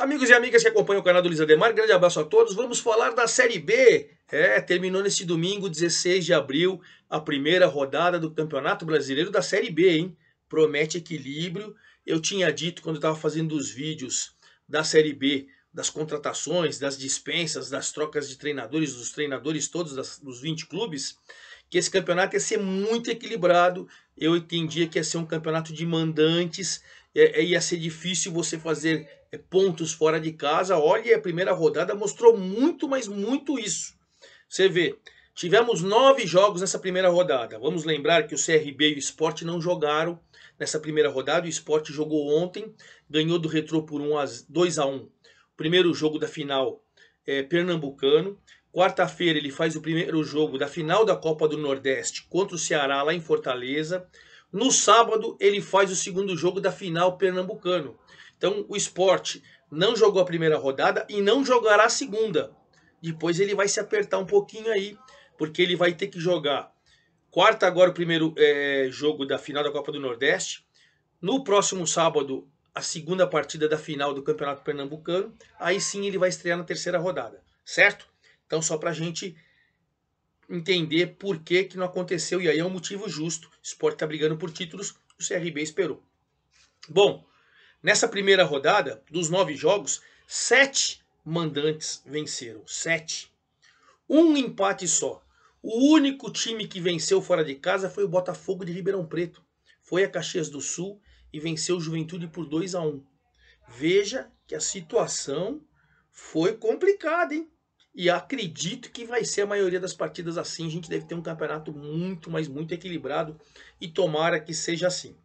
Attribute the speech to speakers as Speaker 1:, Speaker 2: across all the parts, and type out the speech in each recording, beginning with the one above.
Speaker 1: Amigos e amigas que acompanham o canal do Luiz Ademar, grande abraço a todos. Vamos falar da Série B. É, terminou neste domingo, 16 de abril, a primeira rodada do Campeonato Brasileiro da Série B, hein? Promete equilíbrio. Eu tinha dito quando estava fazendo os vídeos da Série B, das contratações, das dispensas, das trocas de treinadores, dos treinadores todos das, dos 20 clubes, que esse campeonato ia ser muito equilibrado. Eu entendia que ia ser um campeonato de mandantes, ia, é, é, ia ser difícil você fazer é pontos fora de casa. Olha, a primeira rodada mostrou muito, mas muito isso. Você vê, tivemos nove jogos nessa primeira rodada. Vamos lembrar que o CRB e o Sport não jogaram nessa primeira rodada. O Sport jogou ontem, ganhou do Retrô por 1 a, 2 a 1 O primeiro jogo da final é pernambucano. Quarta-feira ele faz o primeiro jogo da final da Copa do Nordeste contra o Ceará lá em Fortaleza. No sábado ele faz o segundo jogo da final pernambucano. Então, o esporte não jogou a primeira rodada e não jogará a segunda. Depois ele vai se apertar um pouquinho aí, porque ele vai ter que jogar quarta agora o primeiro é, jogo da final da Copa do Nordeste. No próximo sábado, a segunda partida da final do Campeonato Pernambucano. Aí sim ele vai estrear na terceira rodada, certo? Então, só para a gente entender por que, que não aconteceu, e aí é um motivo justo. O Sport está brigando por títulos, o CRB esperou. Bom, Nessa primeira rodada, dos nove jogos, sete mandantes venceram. Sete. Um empate só. O único time que venceu fora de casa foi o Botafogo de Ribeirão Preto. Foi a Caxias do Sul e venceu o Juventude por 2 a 1 um. Veja que a situação foi complicada, hein? E acredito que vai ser a maioria das partidas assim. A gente deve ter um campeonato muito, mas muito equilibrado e tomara que seja assim.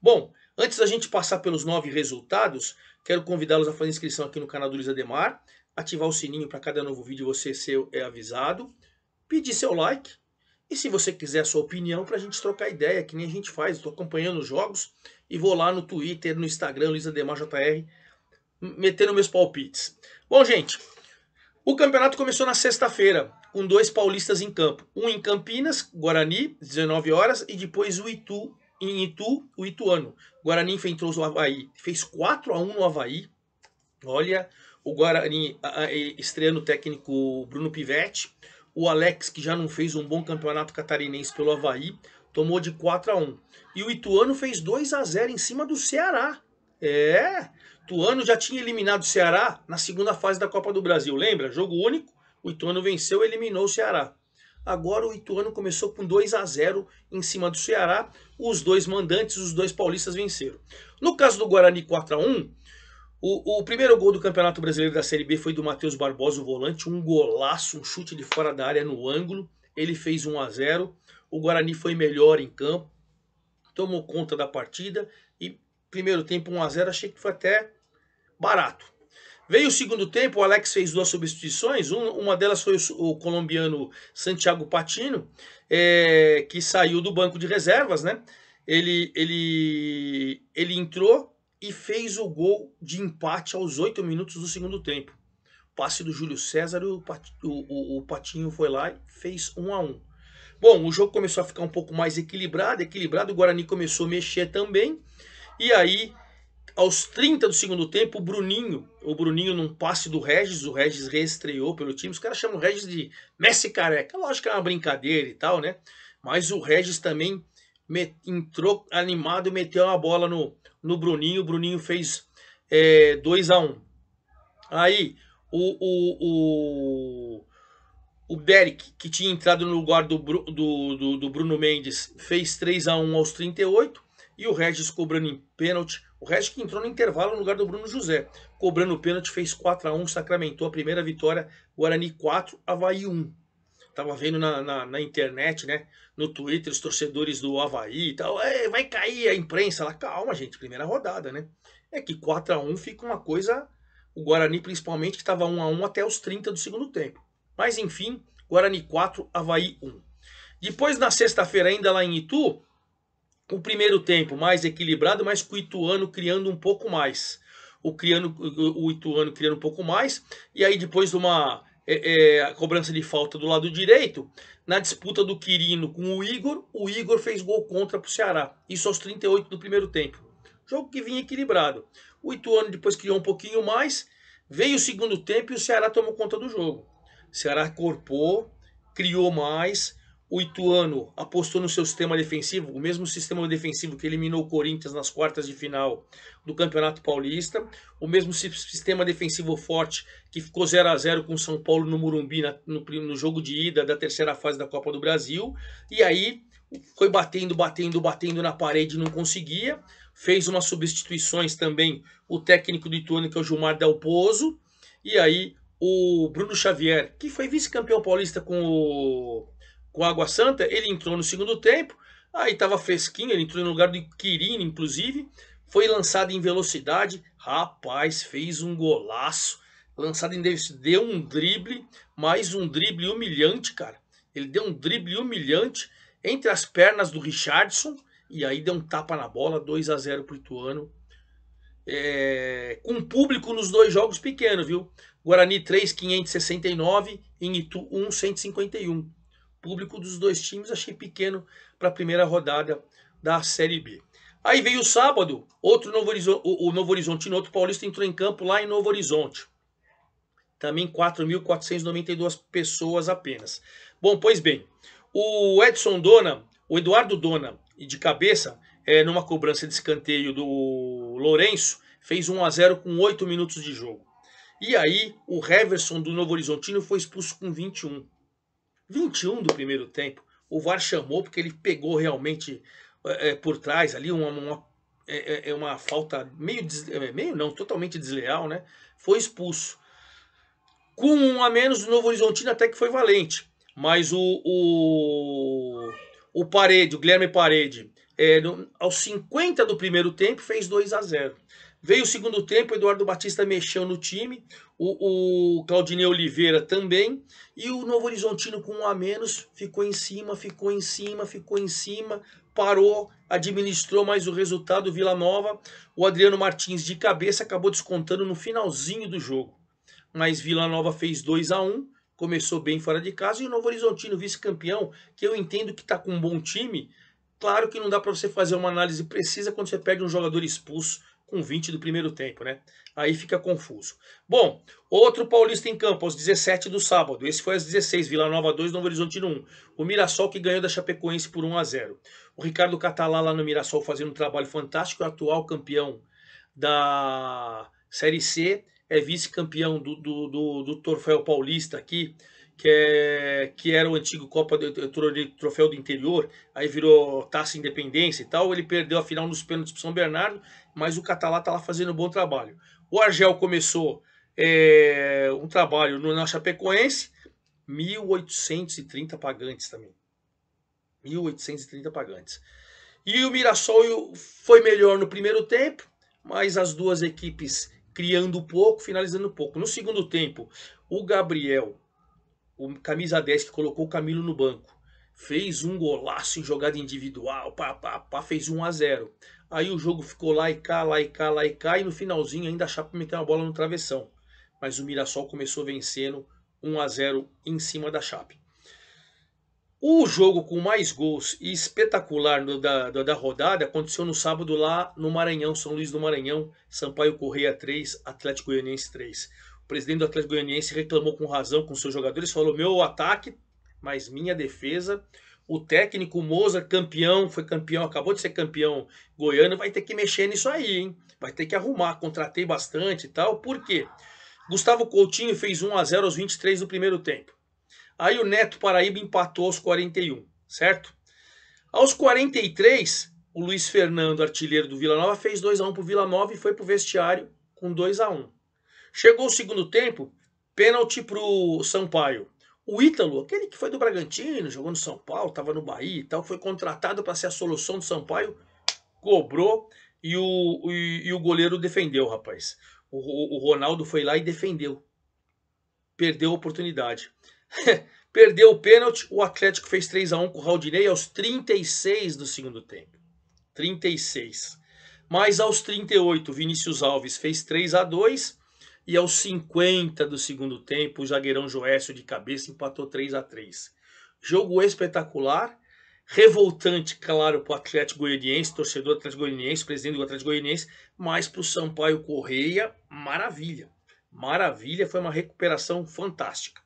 Speaker 1: Bom, Antes da gente passar pelos nove resultados, quero convidá-los a fazer inscrição aqui no canal do Luiz Demar, ativar o sininho para cada novo vídeo você ser é avisado, pedir seu like e se você quiser a sua opinião para a gente trocar ideia, que nem a gente faz, estou acompanhando os jogos e vou lá no Twitter, no Instagram, Luiz Ademar JR, metendo meus palpites. Bom, gente, o campeonato começou na sexta-feira, com dois paulistas em campo. Um em Campinas, Guarani, 19 horas, e depois o Itu, em Itu, o Ituano. O Guarani enfrentou o Havaí, fez 4 a 1 no Havaí. Olha, o Guarani estreando o técnico Bruno Pivetti. O Alex, que já não fez um bom campeonato catarinense pelo Havaí, tomou de 4 a 1 E o Ituano fez 2 a 0 em cima do Ceará. É, Ituano já tinha eliminado o Ceará na segunda fase da Copa do Brasil, lembra? Jogo único, o Ituano venceu e eliminou o Ceará. Agora o Ituano começou com 2 a 0 em cima do Ceará. Os dois mandantes, os dois paulistas venceram. No caso do Guarani 4 a 1, o, o primeiro gol do Campeonato Brasileiro da Série B foi do Matheus Barbosa, o volante, um golaço, um chute de fora da área no ângulo. Ele fez 1 a 0. O Guarani foi melhor em campo, tomou conta da partida e primeiro tempo 1 a 0, achei que foi até barato. Veio o segundo tempo, o Alex fez duas substituições. Um, uma delas foi o, o colombiano Santiago Patino, é, que saiu do banco de reservas, né? Ele, ele, ele entrou e fez o gol de empate aos oito minutos do segundo tempo. Passe do Júlio César, o, o, o Patinho foi lá e fez um a um. Bom, o jogo começou a ficar um pouco mais equilibrado, equilibrado, o Guarani começou a mexer também. E aí aos 30 do segundo tempo, o Bruninho, o Bruninho num passe do Regis, o Regis reestreou pelo time. Os caras chamam o Regis de Messi careca. Lógico que é uma brincadeira e tal, né? Mas o Regis também entrou animado e meteu uma bola no, no Bruninho. O Bruninho fez é, 2 a 1 um. Aí, o, o, o, o Derek, que tinha entrado no lugar do, do, do, do Bruno Mendes, fez 3 a 1 aos 38 e o Regis cobrando em pênalti. O Regis que entrou no intervalo no lugar do Bruno José. Cobrando o pênalti, fez 4 a 1 sacramentou a primeira vitória. Guarani 4, Havaí 1. Tava vendo na, na, na internet, né? No Twitter, os torcedores do Havaí e tal. É, vai cair a imprensa lá. Calma, gente, primeira rodada, né? É que 4 a 1 fica uma coisa. O Guarani, principalmente, que estava 1 a 1 até os 30 do segundo tempo. Mas enfim, Guarani 4, Havaí 1. Depois, na sexta-feira, ainda lá em Itu, o primeiro tempo mais equilibrado, mas com o Ituano criando um pouco mais. O, criando, o Ituano criando um pouco mais, e aí depois de uma é, é, cobrança de falta do lado direito, na disputa do Quirino com o Igor, o Igor fez gol contra para o Ceará. Isso aos 38 do primeiro tempo. Jogo que vinha equilibrado. O Ituano depois criou um pouquinho mais, veio o segundo tempo e o Ceará tomou conta do jogo. O Ceará corpou, criou mais, o Ituano apostou no seu sistema defensivo, o mesmo sistema defensivo que eliminou o Corinthians nas quartas de final do Campeonato Paulista, o mesmo sistema defensivo forte que ficou 0 a 0 com o São Paulo no Murumbi na, no, no jogo de ida da terceira fase da Copa do Brasil, e aí foi batendo, batendo, batendo na parede, não conseguia, fez umas substituições também o técnico do Ituano, que é o Gilmar Pozo e aí o Bruno Xavier, que foi vice-campeão paulista com o com a Água Santa, ele entrou no segundo tempo, aí estava fresquinho, ele entrou no lugar do Quirino, inclusive, foi lançado em velocidade, rapaz, fez um golaço, lançado em velocidade, deu um drible, mais um drible humilhante, cara, ele deu um drible humilhante entre as pernas do Richardson, e aí deu um tapa na bola, 2 a 0 para o Ituano, é, com público nos dois jogos pequeno, viu? Guarani 3.569 em Itu 1.151 público dos dois times achei pequeno para a primeira rodada da Série B. Aí veio o sábado, outro Novo Horizonte, o Novo Horizontino, outro paulista entrou em campo lá em Novo Horizonte. Também 4.492 pessoas apenas. Bom, pois bem, o Edson Dona, o Eduardo Dona, de cabeça, é, numa cobrança de escanteio do Lourenço, fez 1 a 0 com 8 minutos de jogo. E aí, o Heverson do Novo Horizontino foi expulso com 21. 21 do primeiro tempo, o VAR chamou porque ele pegou realmente é, é por trás ali uma, uma, é, é, é uma falta meio, des, meio não, totalmente desleal, né? Foi expulso. Com um a menos, o Novo Horizontino até que foi valente. Mas o, o, o Parede, o Guilherme Parede, é, no, aos 50 do primeiro tempo, fez 2 a 0 Veio o segundo tempo, Eduardo Batista mexeu no time, o, o Claudinei Oliveira também, e o Novo Horizontino com um a menos ficou em cima, ficou em cima, ficou em cima, parou, administrou mais o resultado, Vila Nova. O Adriano Martins de cabeça acabou descontando no finalzinho do jogo. Mas Vila Nova fez 2 a 1 um, começou bem fora de casa, e o Novo Horizontino, vice-campeão, que eu entendo que está com um bom time, claro que não dá para você fazer uma análise precisa quando você perde um jogador expulso com 20 do primeiro tempo, né? Aí fica confuso. Bom, outro paulista em campo, aos 17 do sábado. Esse foi às 16, Vila Nova 2, Novo Horizonte 1. O Mirassol que ganhou da Chapecoense por 1 a 0. O Ricardo Catalá lá no Mirassol fazendo um trabalho fantástico, é o atual campeão da Série C, é vice-campeão do, do, do, do Torféu Paulista aqui, que, é, que era o antigo Copa do, eh, Troféu do Interior, aí virou Taça Independência e tal. Ele perdeu a final nos pênaltis para São Bernardo, mas o Catalá está lá fazendo um bom trabalho. O Argel começou é, um trabalho no, na Chapecoense, 1.830 pagantes também. 1.830 pagantes. E o Mirassol foi melhor no primeiro tempo, mas as duas equipes criando pouco, finalizando pouco. No segundo tempo, o Gabriel o camisa 10 que colocou o Camilo no banco, fez um golaço em jogada individual, pá, pá, pá, fez 1 a 0 Aí o jogo ficou lá e cá, lá e cá, lá e cá, e no finalzinho ainda a Chapa meteu uma bola no travessão. Mas o Mirassol começou vencendo 1 a 0 em cima da Chape. O jogo com mais gols e espetacular da, da, da, rodada aconteceu no sábado lá no Maranhão, São Luís do Maranhão, Sampaio Correia 3, Atlético Goianiense 3. O presidente do Atlético Goianiense reclamou com razão com seus jogadores, falou: meu ataque, mas minha defesa. O técnico Moza, campeão, foi campeão, acabou de ser campeão goiano, vai ter que mexer nisso aí, hein? Vai ter que arrumar. Contratei bastante e tal. Por quê? Gustavo Coutinho fez 1 a 0 aos 23 do primeiro tempo. Aí o Neto Paraíba empatou aos 41, certo? Aos 43, o Luiz Fernando, artilheiro do Vila Nova, fez 2 a 1 pro Vila Nova e foi pro vestiário com 2 a 1. Chegou o segundo tempo, pênalti pro Sampaio. O Ítalo, aquele que foi do Bragantino, jogou no São Paulo, estava no Bahia e tal, foi contratado para ser a solução do Sampaio, cobrou e o, e, e o goleiro defendeu, rapaz. O, o, Ronaldo foi lá e defendeu. Perdeu a oportunidade. Perdeu o pênalti, o Atlético fez 3 a 1 com o Raldinei aos 36 do segundo tempo. 36. Mas aos 38, Vinícius Alves fez 3 a 2 e aos 50 do segundo tempo, o zagueirão Joécio de cabeça empatou 3 a 3 Jogo espetacular, revoltante, claro, para o Atlético Goianiense, torcedor Atlético Goianiense, presidente do Atlético Goianiense, mas para o Sampaio Correia, maravilha. Maravilha, foi uma recuperação fantástica.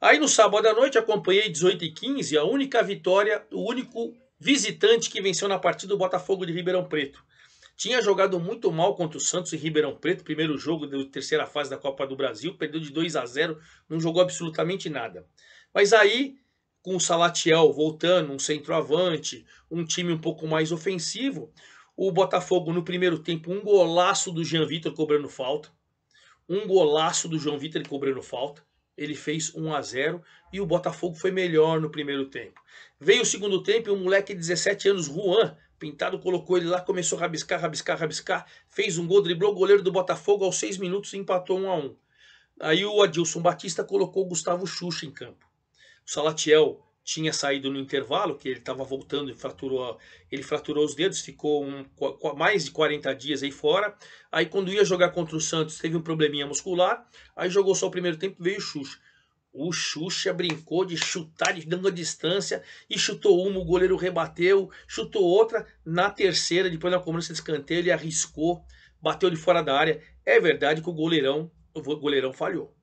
Speaker 1: Aí no sábado à noite acompanhei 18 e 15, a única vitória, o único visitante que venceu na partida do Botafogo de Ribeirão Preto. Tinha jogado muito mal contra o Santos e Ribeirão Preto, primeiro jogo da terceira fase da Copa do Brasil, perdeu de 2 a 0, não jogou absolutamente nada. Mas aí, com o Salatiel voltando, um centroavante, um time um pouco mais ofensivo, o Botafogo no primeiro tempo, um golaço do Jean Vitor cobrando falta, um golaço do João Vitor cobrando falta, ele fez 1 a 0 e o Botafogo foi melhor no primeiro tempo. Veio o segundo tempo e um moleque de 17 anos, Juan, Pintado colocou ele lá, começou a rabiscar, rabiscar, rabiscar. Fez um gol, driblou o goleiro do Botafogo aos seis minutos e empatou um a um. Aí o Adilson Batista colocou o Gustavo Xuxa em campo. O Salatiel tinha saído no intervalo, que ele estava voltando e fraturou, ele fraturou os dedos, ficou um, mais de 40 dias aí fora. Aí quando ia jogar contra o Santos, teve um probleminha muscular. Aí jogou só o primeiro tempo, veio o Xuxa. O Xuxa brincou de chutar, de dando a distância, e chutou uma, o goleiro rebateu, chutou outra, na terceira, depois na cobrança de escanteio, ele arriscou, bateu de fora da área. É verdade que o goleirão, o goleirão falhou,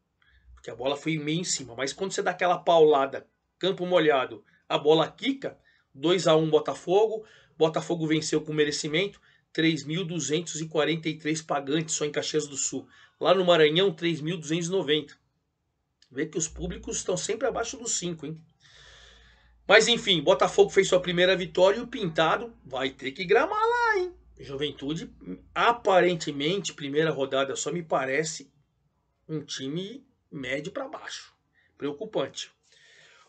Speaker 1: porque a bola foi meio em cima, mas quando você dá aquela paulada, campo molhado, a bola quica, 2 a 1 Botafogo, Botafogo venceu com merecimento, 3.243 pagantes só em Caxias do Sul. Lá no Maranhão, 3.290. Vê que os públicos estão sempre abaixo dos 5, hein? Mas enfim, Botafogo fez sua primeira vitória e o Pintado vai ter que gramar lá, hein? Juventude, aparentemente, primeira rodada só me parece um time médio para baixo. Preocupante.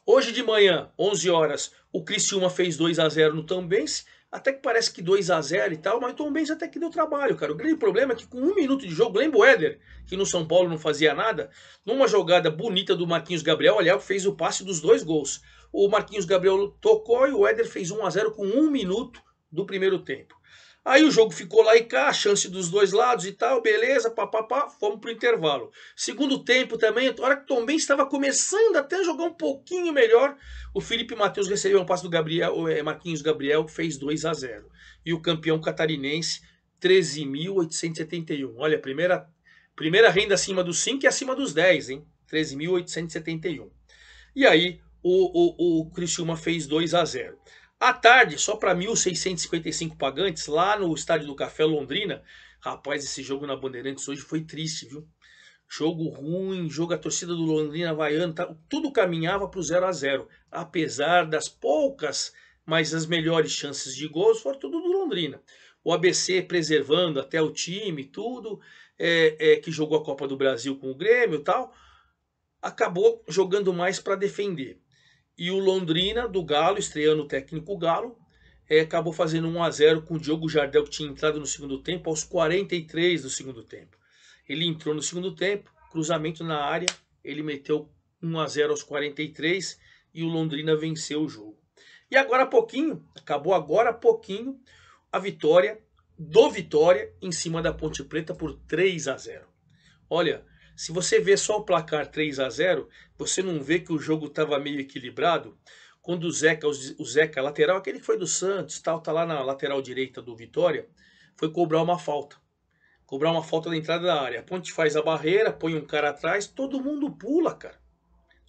Speaker 1: Hoje de manhã, 11 horas, o Criciúma fez 2 a 0 no Tambense até que parece que 2 a 0 e tal, mas o Tom Benz até que deu trabalho, cara. O grande problema é que com um minuto de jogo, lembra o Éder, que no São Paulo não fazia nada, numa jogada bonita do Marquinhos Gabriel, aliás, fez o passe dos dois gols. O Marquinhos Gabriel tocou e o Éder fez 1 a 0 com um minuto do primeiro tempo. Aí o jogo ficou lá e cá, chance dos dois lados e tal, beleza, papapá, fomos pro intervalo. Segundo tempo também, a hora que Tom Benz estava começando até a jogar um pouquinho melhor, o Felipe Matheus recebeu um passe do Gabriel, eh, Marquinhos Gabriel, fez 2 a 0 E o campeão catarinense, 13.871. Olha, primeira, primeira renda acima dos 5 e acima dos 10, hein? 13.871. E aí o, o, o Criciúma fez 2 a 0 à tarde, só para 1.655 pagantes, lá no Estádio do Café Londrina. Rapaz, esse jogo na Bandeirantes hoje foi triste, viu? Jogo ruim, jogo a torcida do Londrina vaiando, tá, tudo caminhava para o 0 a 0 Apesar das poucas, mas as melhores chances de gols foram tudo do Londrina. O ABC preservando até o time, tudo, é, é, que jogou a Copa do Brasil com o Grêmio e tal, acabou jogando mais para defender. E o Londrina, do Galo, estreando o técnico Galo, é, acabou fazendo 1 a 0 com o Diogo Jardel, que tinha entrado no segundo tempo, aos 43 do segundo tempo. Ele entrou no segundo tempo, cruzamento na área, ele meteu 1 a 0 aos 43 e o Londrina venceu o jogo. E agora há pouquinho, acabou agora há pouquinho, a vitória do Vitória em cima da Ponte Preta por 3 a 0. Olha, se você vê só o placar 3 a 0 você não vê que o jogo estava meio equilibrado. Quando o Zeca, o Zeca, lateral, aquele que foi do Santos, tal, tá lá na lateral direita do Vitória, foi cobrar uma falta. Cobrar uma falta na entrada da área. A Ponte faz a barreira, põe um cara atrás, todo mundo pula, cara.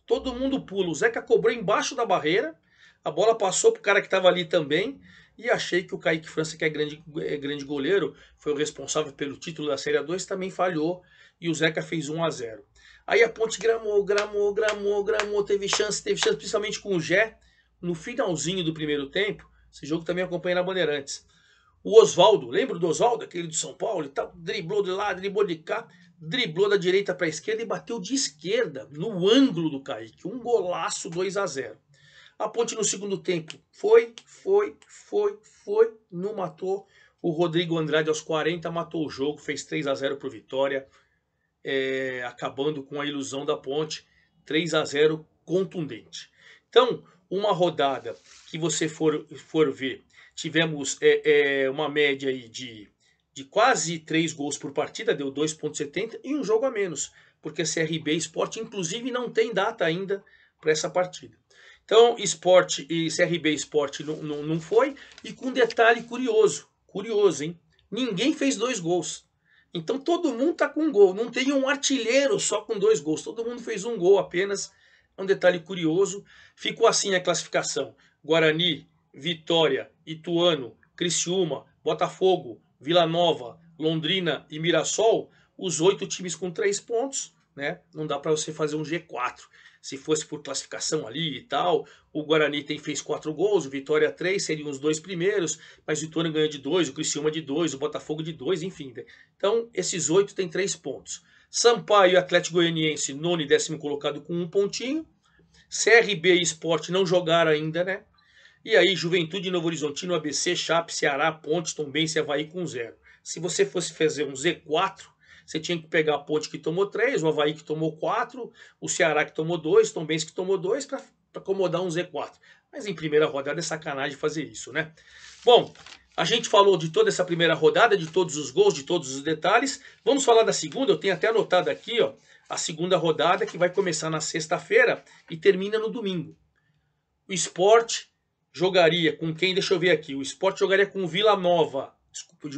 Speaker 1: Todo mundo pula. O Zeca cobrou embaixo da barreira, a bola passou pro cara que estava ali também e achei que o Kaique França, que é grande, é grande goleiro, foi o responsável pelo título da Série A2, também falhou e o Zeca fez 1 a 0 Aí a Ponte gramou, gramou, gramou, gramou, teve chance, teve chance, principalmente com o Gé, no finalzinho do primeiro tempo. Esse jogo também acompanha na Bandeirantes. O Oswaldo, lembra do Oswaldo, aquele de São Paulo Ele Driblou de lá, driblou de cá, driblou da direita para a esquerda e bateu de esquerda no ângulo do Kaique. Um golaço 2 a 0 A Ponte no segundo tempo foi, foi, foi, foi, não matou. O Rodrigo Andrade aos 40 matou o jogo, fez 3 a 0 para o Vitória é, acabando com a ilusão da ponte, 3 a 0 contundente. Então, uma rodada que você for, for ver, tivemos é, é, uma média aí de, de quase 3 gols por partida, deu 2,70 e um jogo a menos, porque CRB Esporte, inclusive, não tem data ainda para essa partida. Então, esporte e CRB Esporte não, não, não foi, e com um detalhe curioso, curioso, hein? Ninguém fez dois gols. Então todo mundo tá com um gol. Não tem um artilheiro só com dois gols. Todo mundo fez um gol apenas. É um detalhe curioso. Ficou assim a classificação: Guarani, Vitória, Ituano, Criciúma, Botafogo, Vila Nova, Londrina e Mirassol. Os oito times com três pontos, né? Não dá para você fazer um G4 se fosse por classificação ali e tal. O Guarani tem, fez quatro gols, o Vitória três, seriam os dois primeiros, mas o Vitória ganha de dois, o Criciúma de dois, o Botafogo de dois, enfim. Né? Então, esses oito têm três pontos. Sampaio e Atlético Goianiense, nono e décimo colocado com um pontinho. CRB e Esporte não jogaram ainda, né? E aí, Juventude, Novo Horizontino, ABC, Chape, Ceará, Ponte, Tombense e Havaí com zero. Se você fosse fazer um Z4, você tinha que pegar a Ponte que tomou três, o Havaí que tomou quatro, o Ceará que tomou dois, o Tombense que tomou dois, para acomodar um Z4. Mas em primeira rodada é sacanagem fazer isso, né? Bom, a gente falou de toda essa primeira rodada, de todos os gols, de todos os detalhes. Vamos falar da segunda, eu tenho até anotado aqui, ó, a segunda rodada que vai começar na sexta-feira e termina no domingo. O esporte jogaria com quem? Deixa eu ver aqui. O esporte jogaria com o Vila Nova. Desculpa,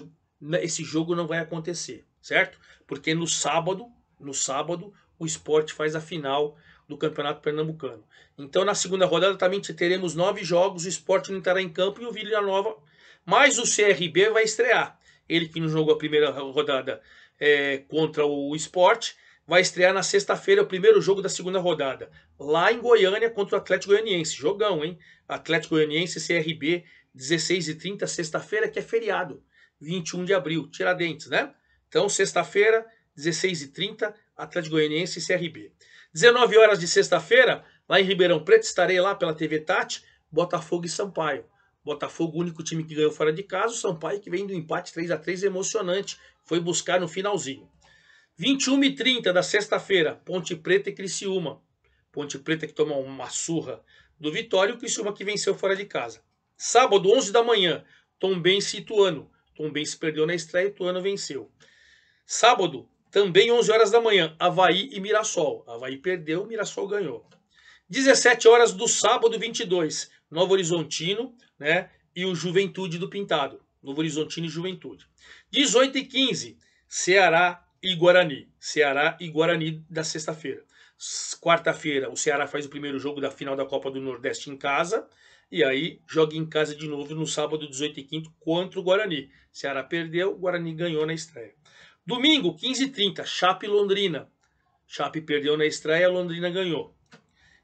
Speaker 1: né, esse jogo não vai acontecer certo? Porque no sábado, no sábado, o esporte faz a final do Campeonato Pernambucano. Então, na segunda rodada também teremos nove jogos, o esporte não estará em campo e o Vila Nova, mas o CRB vai estrear. Ele que não jogou a primeira rodada é, contra o esporte, vai estrear na sexta-feira, o primeiro jogo da segunda rodada, lá em Goiânia contra o Atlético Goianiense. Jogão, hein? Atlético Goianiense CRB, 16h30, sexta-feira, que é feriado, 21 de abril, Tiradentes, né? Então, sexta-feira, 16h30, Atlético Goianiense e CRB. 19 horas de sexta-feira, lá em Ribeirão Preto, estarei lá pela TV Tati, Botafogo e Sampaio. Botafogo, o único time que ganhou fora de casa, o Sampaio que vem do empate 3 a 3 emocionante, foi buscar no finalzinho. 21h30 da sexta-feira, Ponte Preta e Criciúma. Ponte Preta que toma uma surra do Vitória e o Criciúma que venceu fora de casa. Sábado, 11 da manhã, Tombense e Ituano. Tombense perdeu na estreia e Ituano venceu. Sábado, também 11 horas da manhã, Havaí e Mirassol. Havaí perdeu, Mirassol ganhou. 17 horas do sábado 22, Novo Horizontino né, e o Juventude do Pintado. Novo Horizontino e Juventude. 18 e 15, Ceará e Guarani. Ceará e Guarani da sexta-feira. Quarta-feira, o Ceará faz o primeiro jogo da final da Copa do Nordeste em casa. E aí joga em casa de novo no sábado 18 e 15 contra o Guarani. Ceará perdeu, Guarani ganhou na estreia. Domingo, 15h30, Chape Londrina. Chape perdeu na estreia, Londrina ganhou.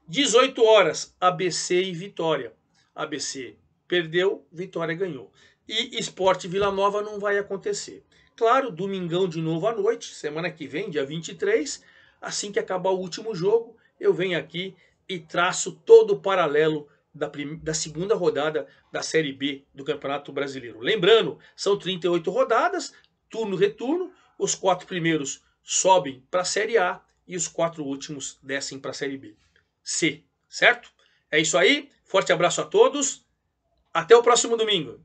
Speaker 1: 18 horas, ABC e Vitória. ABC perdeu, Vitória ganhou. E Esporte Vila Nova não vai acontecer. Claro, domingão de novo à noite, semana que vem, dia 23, assim que acabar o último jogo, eu venho aqui e traço todo o paralelo da, da, segunda rodada da Série B do Campeonato Brasileiro. Lembrando, são 38 rodadas, turno-retorno, os quatro primeiros sobem para a Série A e os quatro últimos descem para a Série B. C, certo? É isso aí. Forte abraço a todos. Até o próximo domingo.